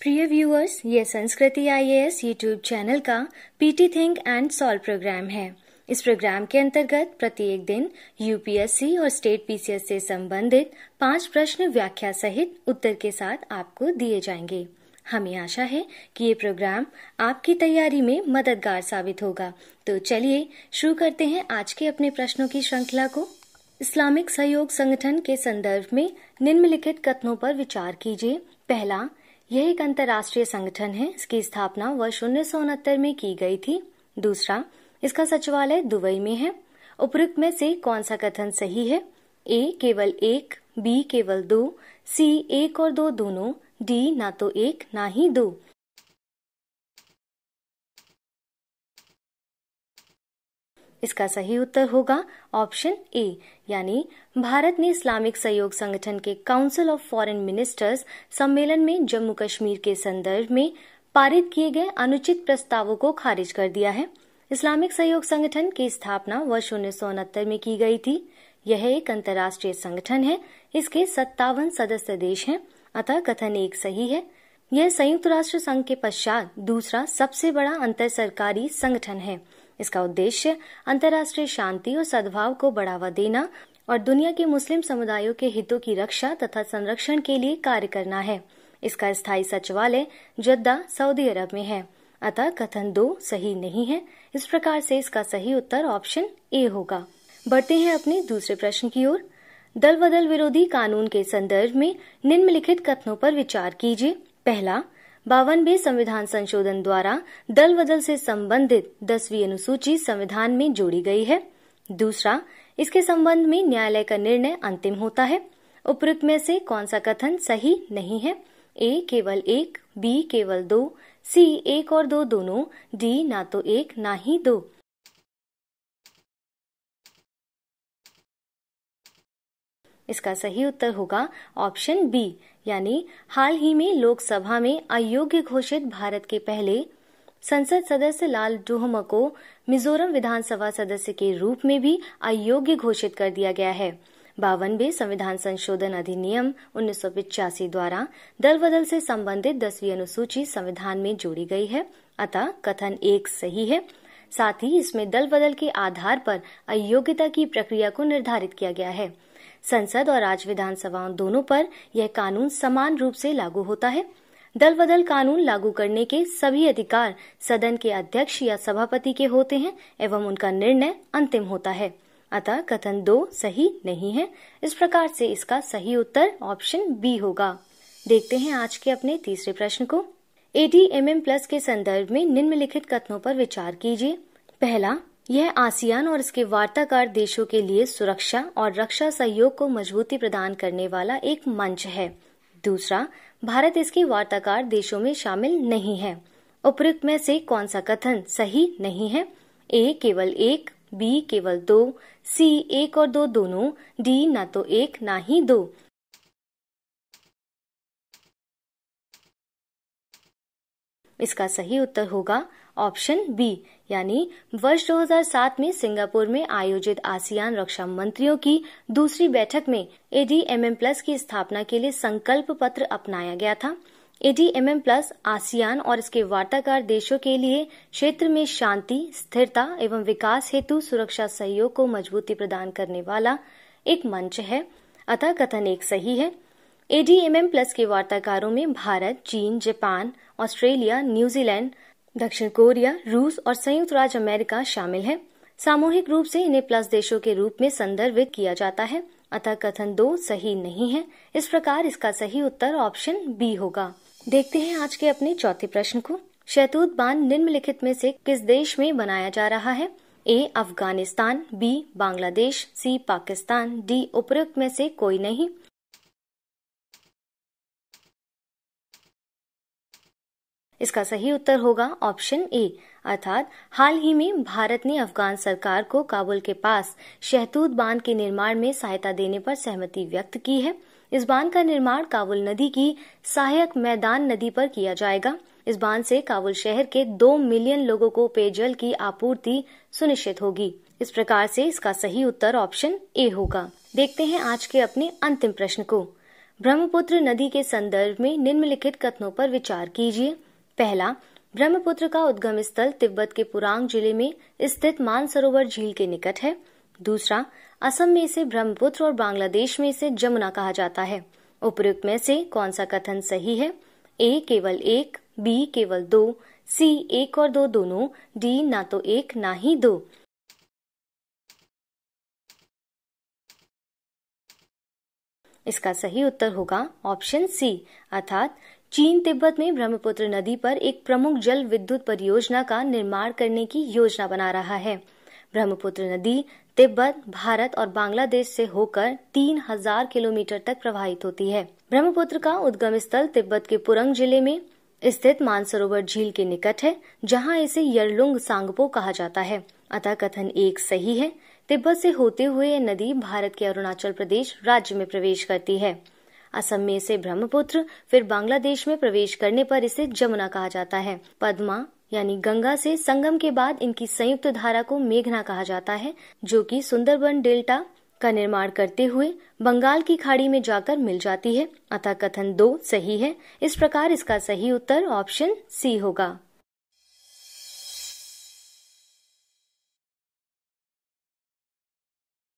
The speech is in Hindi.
प्रिय व्यूअर्स ये Sanskriti I S YouTube channel का PT think and solve program है इस प्रोग्राम के अंतर्गत प्रत्येक दिन यूपीएससी और स्टेट पीसीएस से संबंधित पांच प्रश्न व्याख्या सहित उत्तर के साथ आपको दिए जाएंगे हमें आशा है कि ये प्रोग्राम आपकी तैयारी में मददगार साबित होगा तो चलिए शुरू करते हैं आज के अपने प्रश्नों की श्रृंखला को इस्लामिक सहयोग संगठन के संदर्भ में निम्नलिखित कथनों पर विचार कीजिए पहला यह एक अंतर्राष्ट्रीय संगठन है इसकी स्थापना वर्ष उन्नीस में की गई थी दूसरा इसका सचिवालय दुबई में है उपरुक्त में से कौन सा कथन सही है ए केवल एक बी केवल दो सी एक और दो दोनों डी ना तो एक ना ही दो इसका सही उत्तर होगा ऑप्शन ए यानी भारत ने इस्लामिक सहयोग संगठन के काउंसिल ऑफ फॉरेन मिनिस्टर्स सम्मेलन में जम्मू कश्मीर के संदर्भ में पारित किए गए अनुचित प्रस्तावों को खारिज कर दिया है इस्लामिक सहयोग संगठन की स्थापना वर्ष उन्नीस में की गई थी यह एक अंतर्राष्ट्रीय संगठन है इसके सत्तावन सदस्य देश हैं अतः कथन एक सही है यह संयुक्त राष्ट्र संघ के पश्चात दूसरा सबसे बड़ा अंतर सरकारी संगठन है इसका उद्देश्य अंतर्राष्ट्रीय शांति और सद्भाव को बढ़ावा देना और दुनिया के मुस्लिम समुदायों के हितों की रक्षा तथा संरक्षण के लिए कार्य करना है इसका स्थायी सचिवालय जद्दा सऊदी अरब में है अतः कथन दो सही नहीं है इस प्रकार से इसका सही उत्तर ऑप्शन ए होगा बढ़ते हैं अपने दूसरे प्रश्न की ओर दल बदल विरोधी कानून के संदर्भ में निम्नलिखित कथनों पर विचार कीजिए पहला बावनवे संविधान संशोधन द्वारा दल बदल से संबंधित दसवीं अनुसूची संविधान में जोड़ी गई है दूसरा इसके संबंध में न्यायालय का निर्णय अंतिम होता है उपरुक्त में से कौन सा कथन सही नहीं है ए केवल एक बी केवल दो सी एक और दो दोनों डी ना तो एक ना ही दो इसका सही उत्तर होगा ऑप्शन बी यानी हाल ही में लोकसभा में अयोग्य घोषित भारत के पहले संसद सदस्य लाल डोहमा को मिजोरम विधानसभा सदस्य के रूप में भी अयोग्य घोषित कर दिया गया है बावनवे संविधान संशोधन अधिनियम उन्नीस द्वारा दल बदल से संबंधित दसवीं अनुसूची संविधान में जोड़ी गई है अतः कथन एक सही है साथ ही इसमें दल बदल के आधार पर अयोग्यता की प्रक्रिया को निर्धारित किया गया है संसद और राज्य विधानसभाओं दोनों पर यह कानून समान रूप से लागू होता है दल बदल कानून लागू करने के सभी अधिकार सदन के अध्यक्ष या सभापति के होते हैं एवं उनका निर्णय अंतिम होता है अतः कथन दो सही नहीं है इस प्रकार से इसका सही उत्तर ऑप्शन बी होगा देखते हैं आज के अपने तीसरे प्रश्न को एडीएमएम प्लस के संदर्भ में निम्नलिखित कथनों पर विचार कीजिए पहला यह आसियान और इसके वार्ताकार देशों के लिए सुरक्षा और रक्षा सहयोग को मजबूती प्रदान करने वाला एक मंच है दूसरा भारत इसके वार्ताकार देशों में शामिल नहीं है उपरुक्त में से कौन सा कथन सही नहीं है ए केवल एक बी केवल दो सी एक और दो दोनों डी ना तो एक ना ही दो इसका सही उत्तर होगा ऑप्शन बी यानी वर्ष 2007 में सिंगापुर में आयोजित आसियान रक्षा मंत्रियों की दूसरी बैठक में एडीएमएम प्लस की स्थापना के लिए संकल्प पत्र अपनाया गया था एडीएमएम प्लस आसियान और इसके वार्ताकार देशों के लिए क्षेत्र में शांति स्थिरता एवं विकास हेतु सुरक्षा सहयोग को मजबूती प्रदान करने वाला एक मंच है अतः कथन एक सही है एडीएमएम प्लस के वार्ताकारों में भारत चीन जापान ऑस्ट्रेलिया न्यूजीलैंड दक्षिण कोरिया रूस और संयुक्त राज्य अमेरिका शामिल हैं। सामूहिक रूप से इन्हें प्लस देशों के रूप में संदर्भित किया जाता है अतः कथन दो सही नहीं है इस प्रकार इसका सही उत्तर ऑप्शन बी होगा देखते हैं आज के अपने चौथे प्रश्न को शैतूत बांध निम्नलिखित में से किस देश में बनाया जा रहा है A Afghanistan B Bangladesh C Pakistan D उपयुक्त में से कोई नहीं इसका सही उत्तर होगा ऑप्शन ए अर्थात हाल ही में भारत ने अफगान सरकार को काबुल के पास शहतूत बांध के निर्माण में सहायता देने पर सहमति व्यक्त की है इस बांध का निर्माण काबुल नदी की सहायक मैदान नदी पर किया जाएगा इस बांध से काबुल शहर के दो मिलियन लोगों को पेयजल की आपूर्ति सुनिश्चित होगी इस प्रकार से इसका सही उत्तर ऑप्शन ए होगा देखते हैं आज के अपने अंतिम प्रश्न को ब्रह्मपुत्र नदी के संदर्भ में निम्नलिखित कथनों पर विचार कीजिए पहला ब्रह्मपुत्र का उद्गम स्थल तिब्बत के पुरांग जिले में स्थित मानसरोवर झील के निकट है दूसरा असम में इसे ब्रह्मपुत्र और बांग्लादेश में इसे जमुना कहा जाता है उपयुक्त में से कौन सा कथन सही है ए केवल एक बी केवल दो सी एक और दो दोनों डी ना तो एक ना ही दो इसका सही उत्तर होगा ऑप्शन सी अर्थात चीन तिब्बत में ब्रह्मपुत्र नदी पर एक प्रमुख जल विद्युत परियोजना का निर्माण करने की योजना बना रहा है ब्रह्मपुत्र नदी तिब्बत भारत और बांग्लादेश से होकर 3000 किलोमीटर तक प्रवाहित होती है ब्रह्मपुत्र का उद्गम स्थल तिब्बत के पुरंग जिले में स्थित मानसरोवर झील के निकट है जहां इसे यरलुंग सांगपो कहा जाता है अतः कथन एक सही है तिब्बत से होते हुए नदी भारत के अरुणाचल प्रदेश राज्य में प्रवेश करती है असम में इसे ब्रह्मपुत्र फिर बांग्लादेश में प्रवेश करने पर इसे जमुना कहा जाता है पद्मा यानी गंगा से संगम के बाद इनकी संयुक्त धारा को मेघना कहा जाता है जो कि सुंदरबन डेल्टा का निर्माण करते हुए बंगाल की खाड़ी में जाकर मिल जाती है अतः कथन दो सही है इस प्रकार इसका सही उत्तर ऑप्शन सी होगा